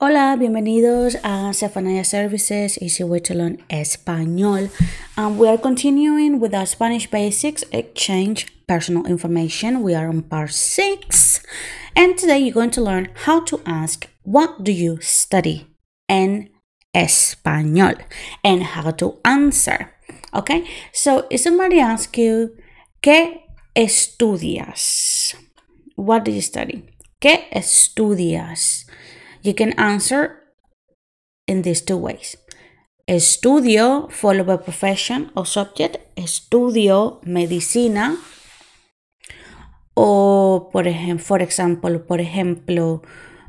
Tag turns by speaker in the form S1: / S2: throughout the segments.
S1: Hola, bienvenidos a Sefanaya Services Easy Way to Learn Español. Um, we are continuing with our Spanish Basics Exchange Personal Information. We are on part 6. And today you're going to learn how to ask, What do you study? in Español. And how to answer. Okay, so if somebody asks you, ¿Qué estudias? What do you study? ¿Qué estudias? You can answer in these two ways. Estudio, follow by profession or subject. Estudio, medicina. O, por ejemplo, for example, por ejemplo,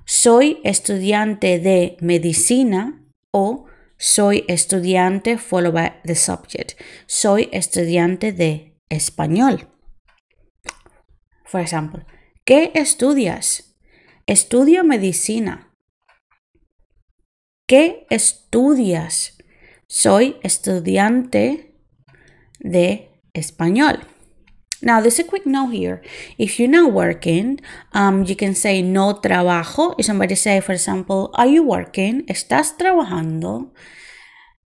S1: soy estudiante de medicina o soy estudiante, follow by the subject. Soy estudiante de español. For example, ¿qué estudias? Estudio medicina. ¿Qué estudias? Soy estudiante de español. Now, there's a quick note here. If you're not working, um, you can say no trabajo. If somebody say, for example, are you working? ¿Estás trabajando?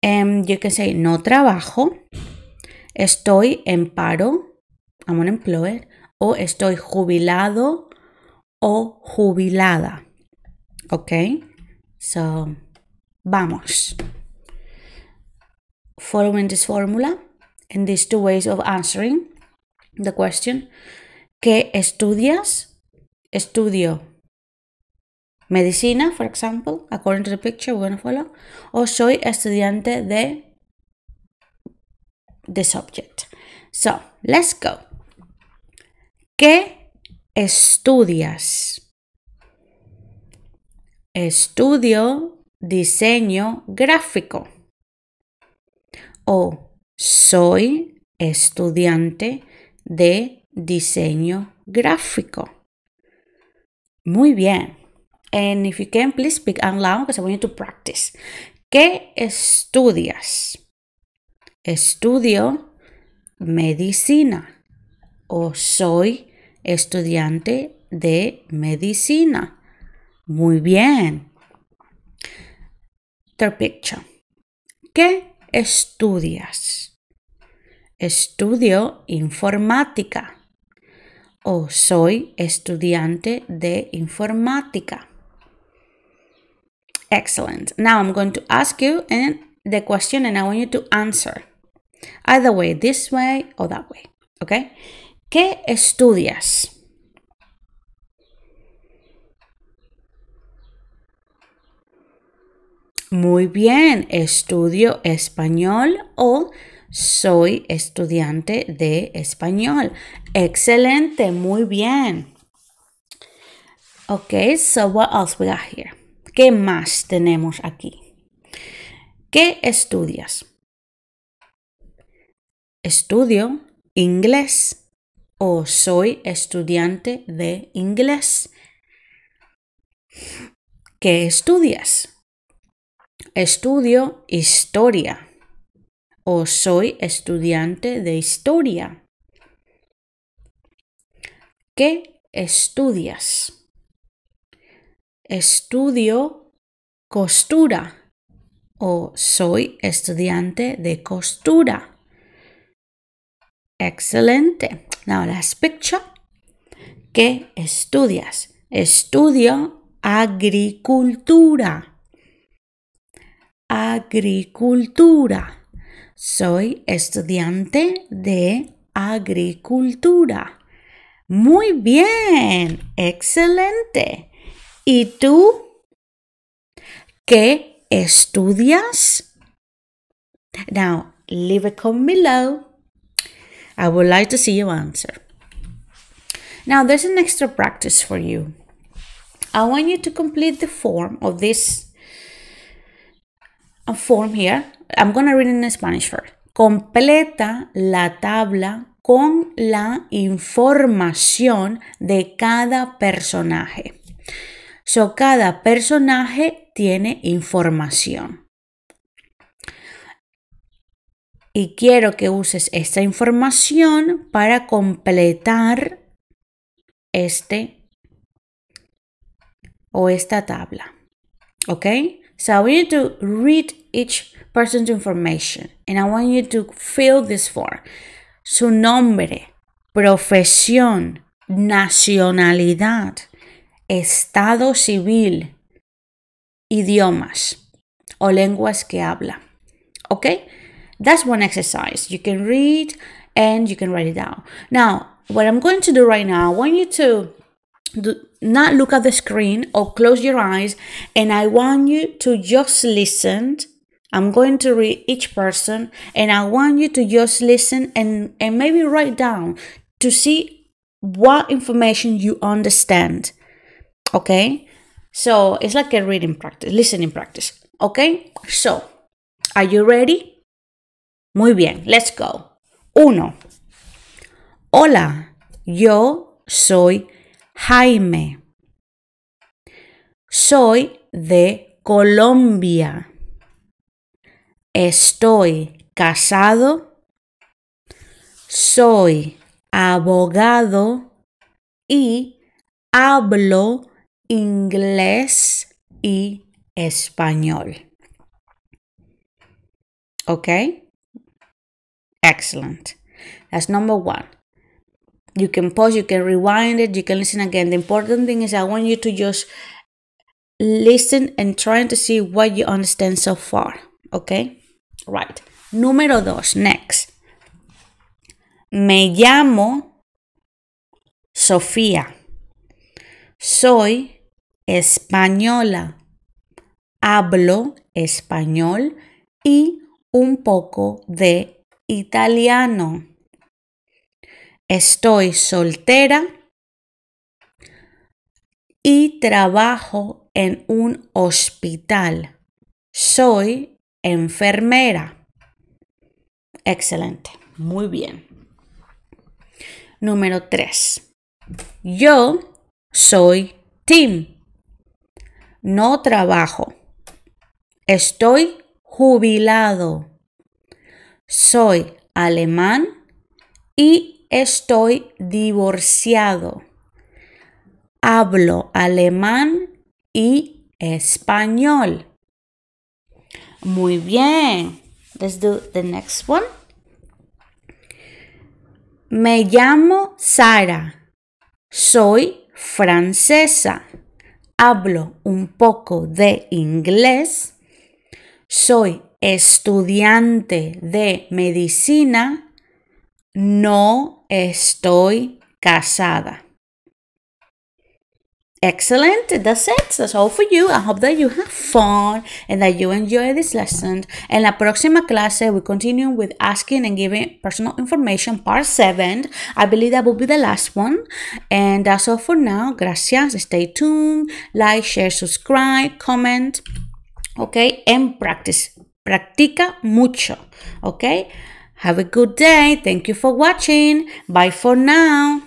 S1: Um, you can say no trabajo. Estoy en paro. I'm employer. O estoy jubilado o jubilada. Okay? So... vamos. Following this formula and these two ways of answering the question, ¿qué estudias? Estudio medicina, for example, according to the picture we're going to follow, o soy estudiante de the subject. So, let's go. ¿Qué estudias? Estudio diseño gráfico. O soy estudiante de diseño gráfico. Muy bien. And if you can, please speak out loud because I want you to practice. ¿Qué estudias? Estudio medicina o soy estudiante de medicina. Muy bien. Picture. ¿Qué estudias? Estudio informática o soy estudiante de informática. Excellent. Now I'm going to ask you and the question and I want you to answer. Either way, this way or that way. Okay? ¿Qué estudias? Muy bien, estudio español o soy estudiante de español. Excelente, muy bien. Ok, so what else we got here? ¿Qué más tenemos aquí? ¿Qué estudias? Estudio inglés o soy estudiante de inglés. ¿Qué estudias? estudio historia o soy estudiante de historia. ¿Qué estudias? Estudio costura o soy estudiante de costura. Excelente. Ahora, la picture. ¿Qué estudias? Estudio agricultura agricultura. Soy estudiante de agricultura. Muy bien, excelente. ¿Y tú? ¿Qué estudias? Now, leave a comment below. I would like to see your answer. Now, there's an extra practice for you. I want you to complete the form of this form here. I'm going to read in Spanish first. Completa la tabla con la información de cada personaje. So, cada personaje tiene información. Y quiero que uses esta información para completar este o esta tabla. ¿Ok? So we need to read each person's information and I want you to fill this form. Su nombre, profesión, nacionalidad, estado civil, idiomas o lenguas que habla. Okay? That's one exercise. You can read and you can write it down. Now, what I'm going to do right now, I want you to do not look at the screen or close your eyes and i want you to just listen i'm going to read each person and i want you to just listen and and maybe write down to see what information you understand okay so it's like a reading practice listening practice okay so are you ready muy bien let's go uno hola yo soy Jaime. Soy de Colombia. Estoy casado. Soy abogado y hablo inglés y español. ¿Ok? Excellent. That's number one. you can pause you can rewind it you can listen again the important thing is i want you to just listen and trying to see what you understand so far okay right número dos next me llamo Sofía soy española hablo español y un poco de italiano Estoy soltera y trabajo en un hospital. Soy enfermera. Excelente. Muy bien. Número 3. Yo soy Tim. No trabajo. Estoy jubilado. Soy alemán y Estoy divorciado. Hablo alemán y español. Muy bien. Let's do the next one. Me llamo Sara. Soy francesa. Hablo un poco de inglés. Soy estudiante de medicina no estoy casada. Excellent. That's it. That's all for you. I hope that you have fun and that you enjoy this lesson. En la próxima clase, we continue with asking and giving personal information, part 7. I believe that will be the last one. And that's all for now. Gracias. Stay tuned. Like, share, subscribe, comment. Okay. And practice. Practica mucho. Okay. Have a good day. Thank you for watching. Bye for now.